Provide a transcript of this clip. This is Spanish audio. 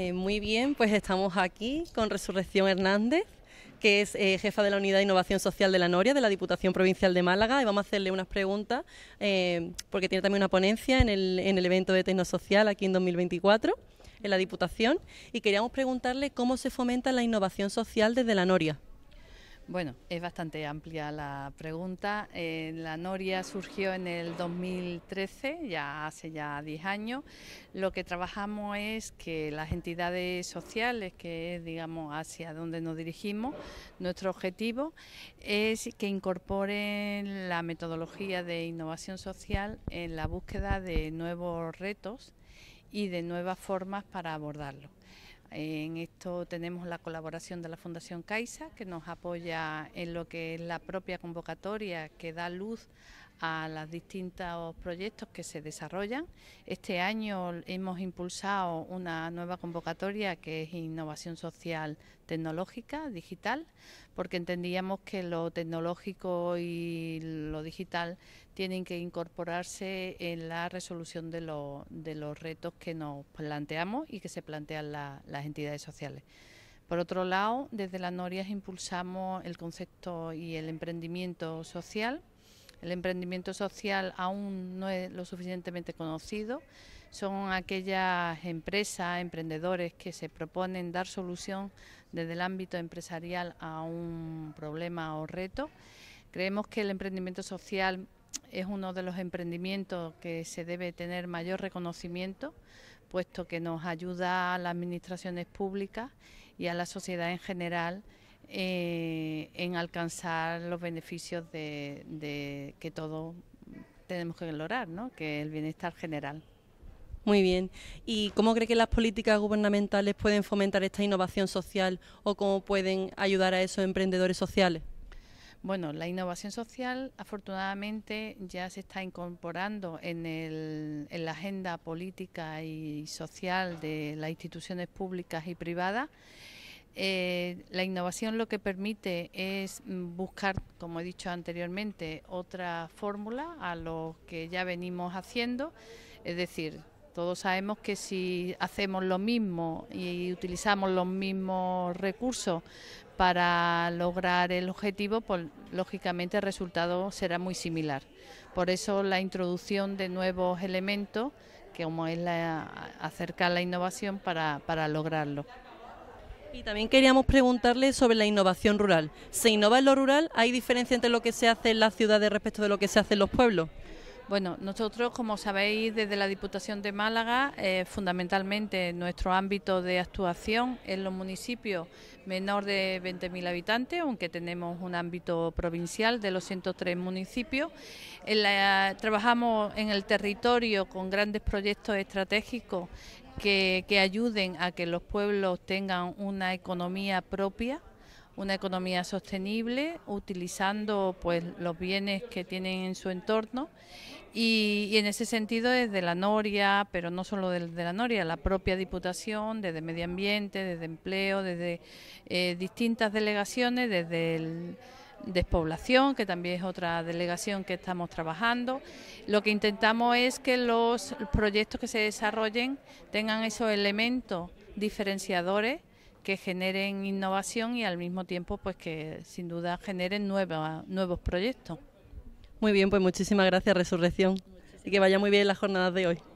Eh, muy bien, pues estamos aquí con Resurrección Hernández, que es eh, jefa de la Unidad de Innovación Social de la Noria, de la Diputación Provincial de Málaga, y vamos a hacerle unas preguntas, eh, porque tiene también una ponencia en el, en el evento de Tecnosocial aquí en 2024, en la Diputación, y queríamos preguntarle cómo se fomenta la innovación social desde la Noria. Bueno, es bastante amplia la pregunta. Eh, la noria surgió en el 2013, ya hace ya 10 años. Lo que trabajamos es que las entidades sociales, que es, digamos, hacia donde nos dirigimos, nuestro objetivo es que incorporen la metodología de innovación social en la búsqueda de nuevos retos y de nuevas formas para abordarlos. En esto tenemos la colaboración de la Fundación Caixa, que nos apoya en lo que es la propia convocatoria que da luz a los distintos proyectos que se desarrollan. Este año hemos impulsado una nueva convocatoria que es innovación social tecnológica, digital, porque entendíamos que lo tecnológico y lo digital tienen que incorporarse en la resolución de, de los retos que nos planteamos y que se plantean las entidades sociales. Por otro lado, desde las Norias impulsamos el concepto y el emprendimiento social el emprendimiento social aún no es lo suficientemente conocido. Son aquellas empresas, emprendedores que se proponen dar solución desde el ámbito empresarial a un problema o reto. Creemos que el emprendimiento social es uno de los emprendimientos que se debe tener mayor reconocimiento, puesto que nos ayuda a las administraciones públicas y a la sociedad en general eh, en alcanzar los beneficios de, que todos tenemos que lograr, ¿no? que el bienestar general. Muy bien. ¿Y cómo cree que las políticas gubernamentales pueden fomentar esta innovación social o cómo pueden ayudar a esos emprendedores sociales? Bueno, la innovación social afortunadamente ya se está incorporando en, en la agenda política y social de las instituciones públicas y privadas eh, la innovación lo que permite es mm, buscar, como he dicho anteriormente, otra fórmula a lo que ya venimos haciendo. Es decir, todos sabemos que si hacemos lo mismo y utilizamos los mismos recursos para lograr el objetivo, pues lógicamente el resultado será muy similar. Por eso la introducción de nuevos elementos, que como es la, acercar la innovación para lograrlo. Y también queríamos preguntarle sobre la innovación rural. ¿Se innova en lo rural? ¿Hay diferencia entre lo que se hace en las ciudades respecto de lo que se hace en los pueblos? Bueno, nosotros, como sabéis, desde la Diputación de Málaga, eh, fundamentalmente nuestro ámbito de actuación en los municipios menor de 20.000 habitantes, aunque tenemos un ámbito provincial de los 103 municipios. trabajamos en el territorio con grandes proyectos estratégicos que, ayuden a que los pueblos tengan una economía propia una economía sostenible utilizando pues los bienes que tienen en su entorno y, en ese sentido desde la Noria, pero no solo desde de la Noria, la propia Diputación, desde Medio Ambiente, desde Empleo, desde eh, distintas delegaciones, desde el despoblación, que también es otra delegación que estamos trabajando. Lo que intentamos es que los proyectos que se desarrollen tengan esos elementos diferenciadores que generen innovación y al mismo tiempo pues que sin duda generen nuevos proyectos. Muy bien, pues muchísimas gracias Resurrección y que vaya muy bien las jornadas de hoy.